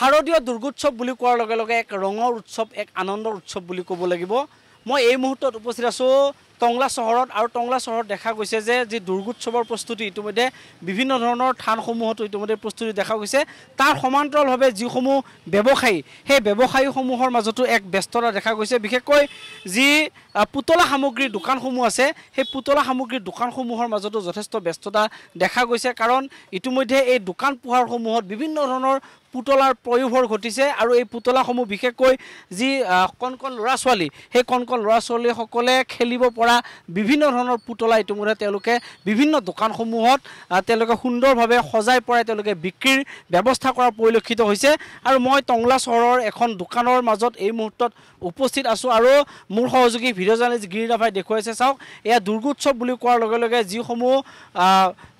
শাৰদীয় দুৰ্গোৎসৱ বুলি কোৱাৰ লগে লগে এক ৰঙৰ উৎসৱ এক আনন্দৰ উৎসৱ বুলি ক'ব লাগিব মই এই মুহূৰ্তত উপস্থিত আছোঁ টংলা চহৰত আৰু টংলা চহৰত দেখা গৈছে যে যি দুৰ্গোৎসৱৰ প্ৰস্তুতি ইতিমধ্যে বিভিন্ন ধৰণৰ থানসমূহতো ইতিমধ্যে প্ৰস্তুতি দেখা গৈছে তাৰ সমান্তৰালভাৱে যিসমূহ ব্যৱসায়ী সেই ব্যৱসায়ীসমূহৰ মাজতো এক ব্যস্ততা দেখা গৈছে বিশেষকৈ যি পুতলা সামগ্ৰীৰ দোকানসমূহ আছে সেই পুতলা সামগ্ৰীৰ দোকানসমূহৰ মাজতো যথেষ্ট ব্যস্ততা দেখা গৈছে কাৰণ ইতিমধ্যে এই দোকান পোহাৰসমূহত বিভিন্ন ধৰণৰ পুতলাৰ পয়োভৰ ঘটিছে আৰু এই পুতলাসমূহ বিশেষকৈ যি কণ কণ ল'ৰা ছোৱালী সেই কণ কণ ল'ৰা ছোৱালীসকলে খেলিব পৰা বিভিন্ন ধৰণৰ পুতলা ইতিমধ্যে তেওঁলোকে বিভিন্ন দোকানসমূহত তেওঁলোকে সুন্দৰভাৱে সজাই পৰাই তেওঁলোকে বিক্ৰীৰ ব্যৱস্থা কৰা পৰিলক্ষিত হৈছে আৰু মই টংলা চহৰৰ এখন দোকানৰ মাজত এই মুহূৰ্তত উপস্থিত আছোঁ আৰু মোৰ সহযোগী ভিডিঅ'জনে গিৰিদাভাই দেখুৱাইছে চাওক এয়া দুৰ্গোৎসৱ বুলি কোৱাৰ লগে লগে যিসমূহ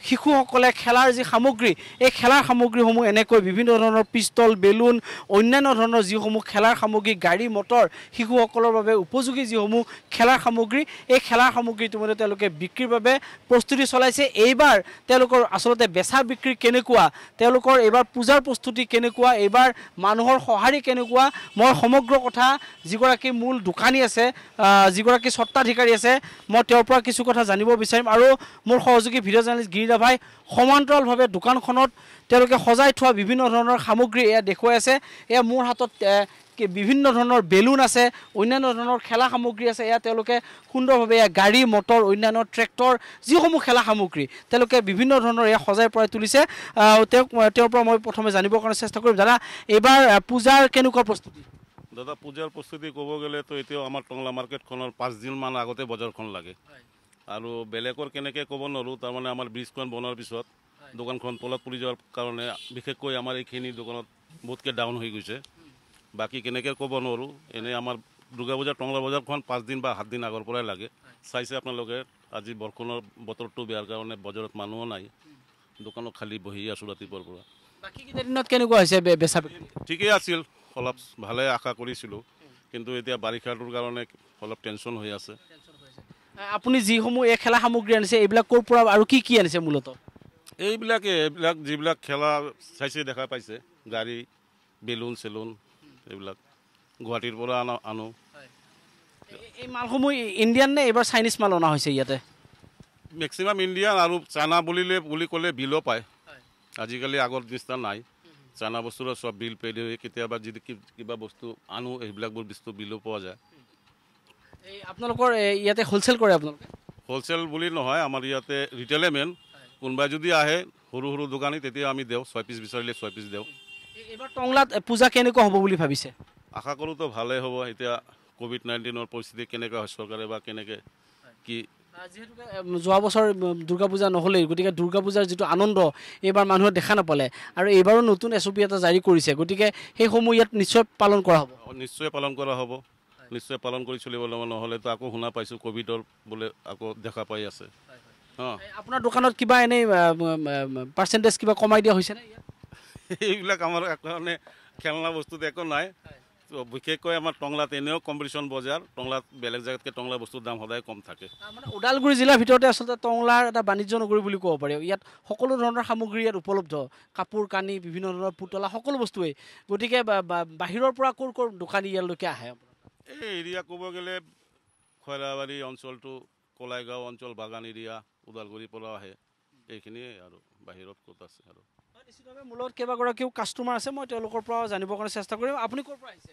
শিশুসকলে খেলাৰ যি সামগ্ৰী এই খেলাৰ সামগ্ৰীসমূহ এনেকৈ বিভিন্ন ধৰণৰ ডাঙৰ পিষ্টল বেলুন অন্যান্য ধৰণৰ যিসমূহ খেলাৰ সামগ্ৰী গাড়ী মটৰ শিশুসকলৰ বাবে উপযোগী যিসমূহ খেলাৰ সামগ্ৰী এই খেলাৰ সামগ্ৰী ইতিমধ্যে তেওঁলোকে বিক্ৰীৰ বাবে প্ৰস্তুতি চলাইছে এইবাৰ তেওঁলোকৰ আচলতে বেচা বিক্ৰী কেনেকুৱা তেওঁলোকৰ এইবাৰ পূজাৰ প্ৰস্তুতি কেনেকুৱা এইবাৰ মানুহৰ সঁহাৰি কেনেকুৱা মই সমগ্ৰ কথা যিগৰাকী মূল দোকানী আছে যিগৰাকী স্বত্বাধিকাৰী আছে মই তেওঁৰ পৰা কিছু কথা জানিব বিচাৰিম আৰু মোৰ সহযোগী ভিডিঅ' জাৰ্নেলিষ্ট গিৰিদা ভাই সমান্তৰালভাৱে দোকানখনত তেওঁলোকে সজাই থোৱা বিভিন্ন ধৰণৰ সামগ্ৰী এয়া দেখুৱাই আছে এয়া মোৰ হাতত বিভিন্ন ধৰণৰ বেলুন আছে অন্যান্য ধৰণৰ খেলা সামগ্ৰী আছে এয়া তেওঁলোকে সুন্দৰভাৱে এয়া গাড়ী মটৰ অন্যান্য ট্ৰেক্টৰ যিসমূহ খেলা সামগ্ৰী তেওঁলোকে বিভিন্ন ধৰণৰ এয়া সজাই পৰাই তুলিছে তেওঁক তেওঁৰ পৰা মই প্ৰথমে জানিবৰ কাৰণে চেষ্টা কৰিম দাদা এইবাৰ পূজাৰ কেনেকুৱা প্ৰস্তুতি দাদা পূজাৰ প্ৰস্তুতি ক'ব গ'লেতো এতিয়াও আমাৰ টংলা মাৰ্কেটখনৰ পাঁচদিনমান আগতে বজাৰখন লাগে আৰু বেলেগৰ কেনেকৈ ক'ব নোৱাৰোঁ তাৰমানে আমাৰ ব্ৰিজখন বনোৱাৰ পিছত দোকানখন তলত পৰি যোৱাৰ কাৰণে বিশেষকৈ আমাৰ এইখিনি দোকানত বহুতকৈ ডাউন হৈ গৈছে বাকী কেনেকৈ ক'ব নোৱাৰোঁ এনেই আমাৰ দুৰ্গা বজাৰ টঙলা বজাৰখন পাঁচদিন বা সাতদিন আগৰ পৰাই লাগে চাইছে আপোনালোকে আজি বৰষুণৰ বতৰটো বেয়াৰ কাৰণে বজাৰত মানুহো নাই দোকানত খালী বহি আছোঁ ৰাতিপুৱাৰ পৰা বাকীকেইটা দিনত কেনেকুৱা হৈছে বেচা ঠিকেই আছিল অলপ ভালে আশা কৰিছিলোঁ কিন্তু এতিয়া বাৰিষাটোৰ কাৰণে অলপ টেনশ্যন হৈ আছে আপুনি যিসমূহ এই খেলা সামগ্ৰী আনিছে এইবিলাক ক'ৰ পৰা আৰু কি কি আনিছে মূলতঃ এইবিলাকে এইবিলাক যিবিলাক খেলা চাইছে দেখা পাইছে গাড়ী বেলুন চেলুন এইবিলাক গুৱাহাটীৰ পৰা আনো আনো এই মালসমূহ ইণ্ডিয়ান নে এইবাৰ চাইনিজ মাল অনা হৈছে ইয়াতে মেক্সিমাম ইণ্ডিয়ান আৰু চাইনা বুলিলে বুলি ক'লে বিলো পায় আজিকালি আগৰ নিচিনা নাই চাইনা বস্তুৰে চব বিল পে' দিয়ে কেতিয়াবা যদি কিবা বস্তু আনো সেইবিলাকবোৰ বস্তু বিলো পোৱা যায় আপোনালোকৰ ইয়াতে হ'লচেল কৰে আপোনালোকে হ'লচেল বুলি নহয় আমাৰ ইয়াতে ৰিটেলে মেইন কোনোবাই যদি আহে সৰু সৰু দোকানী তেতিয়া আমি দিওঁ ছয় পিচ বিচাৰিলে ছয় পিচ দিওঁ এইবাৰ টংলাত পূজা কেনেকুৱা হ'ব বুলি ভাবিছে আশা কৰোঁতো ভালেই হ'ব এতিয়া ক'ভিড নাইণ্টিনৰ পৰিস্থিতি কেনেকৈ হয় চৰকাৰে বা কেনেকৈ কি যিহেতুকে যোৱা বছৰ দুৰ্গা পূজা নহ'লেই গতিকে দুৰ্গা পূজাৰ যিটো আনন্দ এইবাৰ মানুহে দেখা নাপালে আৰু এইবাৰো নতুন এছ অ' পি এটা জাৰি কৰিছে গতিকে সেইসমূহ ইয়াত নিশ্চয় পালন কৰা হ'ব নিশ্চয় পালন কৰা হ'ব নিশ্চয় পালন কৰি চলিব লাগিব নহ'লেতো আকৌ শুনা পাইছোঁ ক'ভিডৰ বোলে আকৌ দেখা পাই আছে আপোনাৰ দোকানত কিবা এনেই পাৰ্চেণ্টেজ কিবা কমাই দিয়া হৈছে এইবিলাক আমাৰ একধৰণে খেলনা বস্তুটো একো নাই বিশেষকৈ আমাৰ টংলাত এনেও কম্পিটিশ্যন বজাৰ টংলাত বেলেগ জেগাতকৈ টংলা বস্তুৰ দাম সদায় কম থাকে ওদালগুৰি জিলাৰ ভিতৰতে আচলতে টংলাৰ এটা বাণিজ্য নগৰী বুলি ক'ব পাৰি ইয়াত সকলো ধৰণৰ সামগ্ৰী ইয়াত উপলব্ধ কাপোৰ কানি বিভিন্ন ধৰণৰ পুতলা সকলো বস্তুৱেই গতিকে বাহিৰৰ পৰা ক'ৰ ক'ৰ দোকানী ইয়ালৈকে আহে এই এৰিয়া ক'ব গ'লে খৈৰাবাৰী অঞ্চলটো কলাইগাঁও অঞ্চল বাগান এৰিয়া ওদালগুড়িৰ পৰা আহে এইখিনিয়ে আৰু বাহিৰত ক'ত আছে আৰু নিশ্চিতভাৱে মূলত কেইবাগৰাকীও কাষ্টমাৰ আছে মই তেওঁলোকৰ পৰা জানিব কাৰণে চেষ্টা কৰিম আপুনি ক'ৰ পৰা আহিছে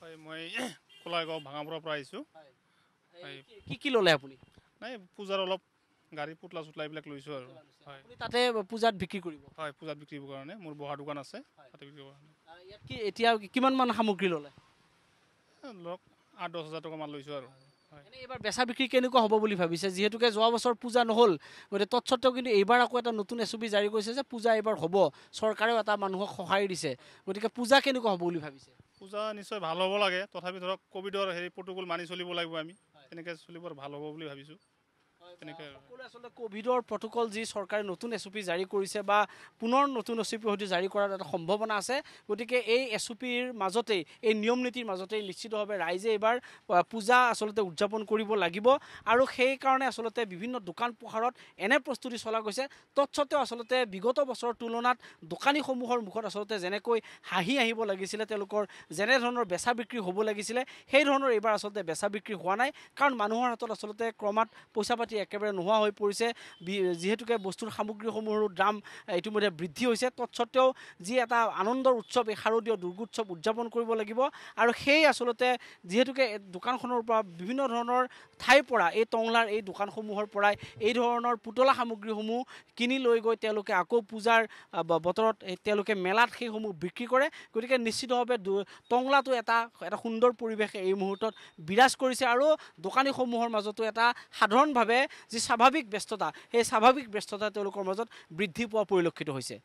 হয় মই কলাইগাঁও ভাঙামৰাৰ পৰা আহিছোঁ কি কি ল'লে আপুনি নাই পূজাৰ অলপ গাড়ী পুতলা চুতলা এইবিলাক লৈছোঁ আৰু হয় তাতে পূজাত বিক্ৰী কৰিব হয় পূজাত বিক্ৰী কৰিবৰ কাৰণে মোৰ বহা দোকান আছে তাতে বিক্ৰী কৰিব কাৰণে ইয়াত কি এতিয়া কিমানমান সামগ্ৰী ল'লে ধৰক আঠ দহ হাজাৰ টকামান লৈছোঁ আৰু এইবাৰ বেচা বিক্ৰী কেনেকুৱা হ'ব বুলি ভাবিছে যিহেতুকে যোৱা বছৰ পূজা নহ'ল গতিকে তৎসত্বেও কিন্তু এইবাৰ আকৌ এটা নতুন এছ বি জাৰি কৰিছে যে পূজা এইবাৰ হ'ব চৰকাৰেও এটা মানুহক সহায় দিছে গতিকে পূজা কেনেকুৱা হ'ব বুলি ভাবিছে পূজা নিশ্চয় ভাল হ'ব লাগে তথাপি ধৰক ক'ভিডৰ হেৰি প্ৰটকল মানি চলিব লাগিব আমি তেনেকৈ চলিব ভাল হ'ব বুলি ভাবিছোঁ সকলোৱে আচলতে কভিডৰ প্ৰটকল যি চৰকাৰে নতুন এছ অ' পি জাৰি কৰিছে বা পুনৰ নতুন এছ অ' পি হয়তো জাৰি কৰাৰ এটা সম্ভাৱনা আছে গতিকে এই এছ অ' পিৰ মাজতেই এই নিয়ম নীতিৰ মাজতেই নিশ্চিতভাৱে ৰাইজে এইবাৰ পূজা আচলতে উদযাপন কৰিব লাগিব আৰু সেইকাৰণে আচলতে বিভিন্ন দোকান পোহাৰত এনে প্ৰস্তুতি চলা গৈছে তৎসত্বেও আচলতে বিগত বছৰৰ তুলনাত দোকানীসমূহৰ মুখত আচলতে যেনেকৈ হাঁহি আহিব লাগিছিলে তেওঁলোকৰ যেনেধৰণৰ বেচা বিক্ৰী হ'ব লাগিছিলে সেইধৰণৰ এইবাৰ আচলতে বেচা বিক্ৰী হোৱা নাই কাৰণ মানুহৰ হাতত আচলতে ক্ৰমাৎ পইচা পাতি আজি একেবাৰে নোহোৱা হৈ পৰিছে যিহেতুকে বস্তুৰ সামগ্ৰীসমূহৰো দাম ইতিমধ্যে বৃদ্ধি হৈছে তৎসত্বেও যি এটা আনন্দৰ উৎসৱ এই শাৰদীয় দুৰ্গোৎসৱ উদযাপন কৰিব লাগিব আৰু সেই আচলতে যিহেতুকে দোকানখনৰ পৰা বিভিন্ন ধৰণৰ ঠাইৰ পৰা এই টংলাৰ এই দোকানসমূহৰ পৰাই এই ধৰণৰ পুতলা সামগ্ৰীসমূহ কিনি লৈ গৈ তেওঁলোকে আকৌ পূজাৰ বতৰত তেওঁলোকে মেলাত সেইসমূহ বিক্ৰী কৰে গতিকে নিশ্চিতভাৱে টংলাটো এটা এটা সুন্দৰ পৰিৱেশে এই মুহূৰ্তত বিৰাজ কৰিছে আৰু দোকানীসমূহৰ মাজতো এটা সাধাৰণভাৱে যি স্বাভাৱিক ব্যস্ততা সেই স্বাভাৱিক ব্যস্ততা তেওঁলোকৰ মাজত বৃদ্ধি পোৱা পৰিলক্ষিত হৈছে